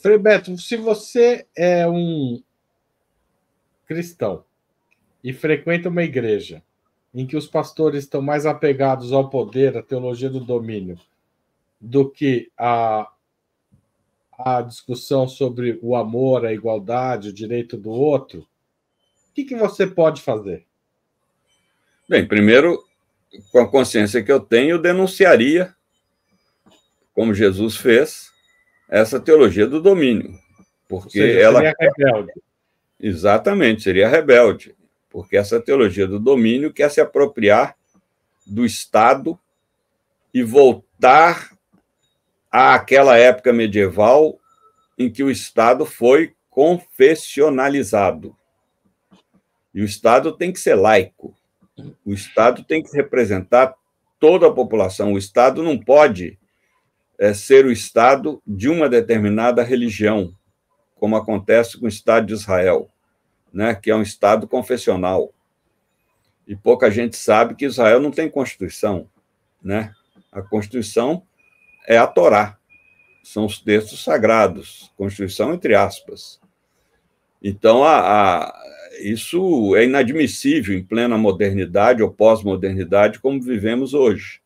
Frei Beto, se você é um cristão e frequenta uma igreja em que os pastores estão mais apegados ao poder, à teologia do domínio, do que a, a discussão sobre o amor, a igualdade, o direito do outro, o que, que você pode fazer? Bem, primeiro, com a consciência que eu tenho, eu denunciaria, como Jesus fez, essa teologia do domínio, porque seja, ela seria rebelde. Exatamente, seria rebelde, porque essa teologia do domínio quer se apropriar do Estado e voltar àquela época medieval em que o Estado foi confessionalizado. E o Estado tem que ser laico. O Estado tem que representar toda a população. O Estado não pode é, ser o Estado de uma determinada religião, como acontece com o Estado de Israel, né, que é um Estado confessional. E pouca gente sabe que Israel não tem Constituição. Né? A Constituição é a Torá, são os textos sagrados, Constituição entre aspas. Então, a, a, isso é inadmissível em plena modernidade ou pós-modernidade, como vivemos hoje.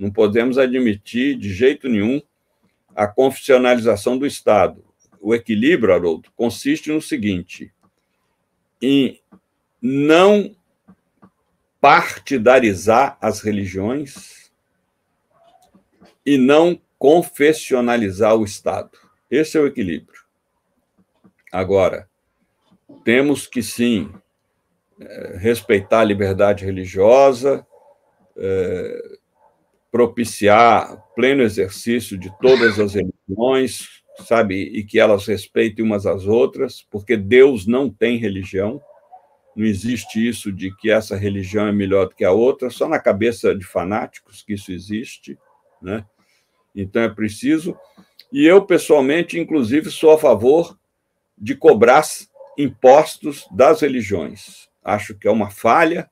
Não podemos admitir, de jeito nenhum, a confissionalização do Estado. O equilíbrio, Haroldo, consiste no seguinte: em não partidarizar as religiões e não confessionalizar o Estado. Esse é o equilíbrio. Agora, temos que sim eh, respeitar a liberdade religiosa, é, propiciar pleno exercício de todas as religiões, sabe, e que elas respeitem umas às outras, porque Deus não tem religião. Não existe isso de que essa religião é melhor do que a outra, só na cabeça de fanáticos que isso existe, né? Então é preciso. E eu pessoalmente, inclusive, sou a favor de cobrar impostos das religiões. Acho que é uma falha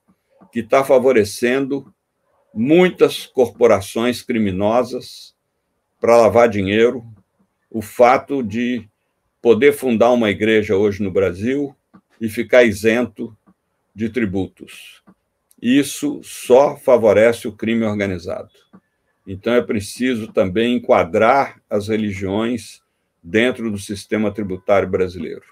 que está favorecendo muitas corporações criminosas para lavar dinheiro, o fato de poder fundar uma igreja hoje no Brasil e ficar isento de tributos. Isso só favorece o crime organizado. Então é preciso também enquadrar as religiões dentro do sistema tributário brasileiro.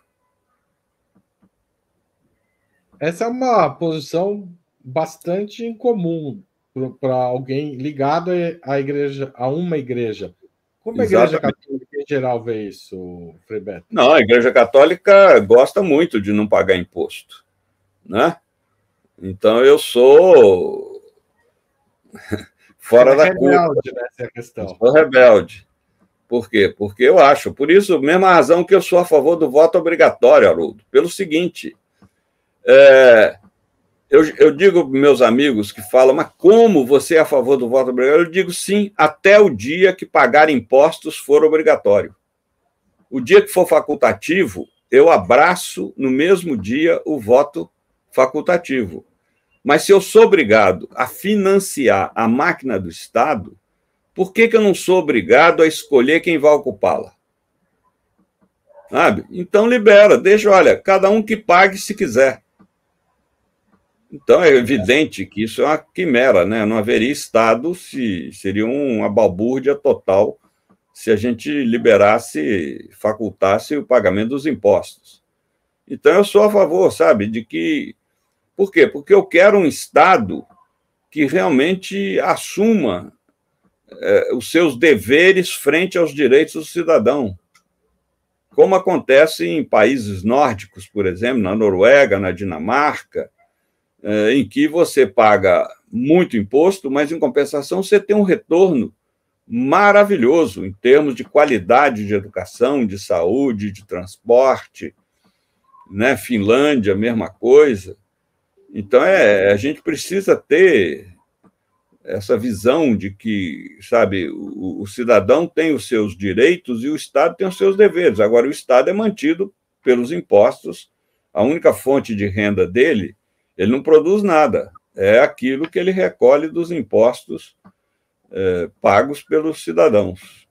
Essa é uma posição bastante incomum para alguém ligado à igreja, a uma igreja. Como a Igreja Católica em geral vê isso, Freiberto? Não, a Igreja Católica gosta muito de não pagar imposto, né? Então eu sou fora é da rebelde, curva. Né, é questão. Eu sou rebelde. Por quê? Porque eu acho, por isso, mesma razão que eu sou a favor do voto obrigatório, Haroldo, pelo seguinte, é, eu, eu digo para meus amigos que falam, mas como você é a favor do voto obrigatório? Eu digo sim, até o dia que pagar impostos for obrigatório. O dia que for facultativo, eu abraço no mesmo dia o voto facultativo. Mas se eu sou obrigado a financiar a máquina do Estado, por que, que eu não sou obrigado a escolher quem vai ocupá-la? Sabe? Então libera, deixa, olha, cada um que pague se quiser. Então é evidente que isso é uma quimera, né? Não haveria Estado se seria uma balbúrdia total se a gente liberasse, facultasse o pagamento dos impostos. Então eu sou a favor, sabe, de que. Por quê? Porque eu quero um Estado que realmente assuma é, os seus deveres frente aos direitos do cidadão. Como acontece em países nórdicos, por exemplo, na Noruega, na Dinamarca, é, em que você paga muito imposto, mas em compensação você tem um retorno maravilhoso em termos de qualidade de educação, de saúde, de transporte, né? Finlândia, mesma coisa. Então é, a gente precisa ter essa visão de que, sabe, o, o cidadão tem os seus direitos e o Estado tem os seus deveres. Agora o Estado é mantido pelos impostos, a única fonte de renda dele ele não produz nada, é aquilo que ele recolhe dos impostos é, pagos pelos cidadãos.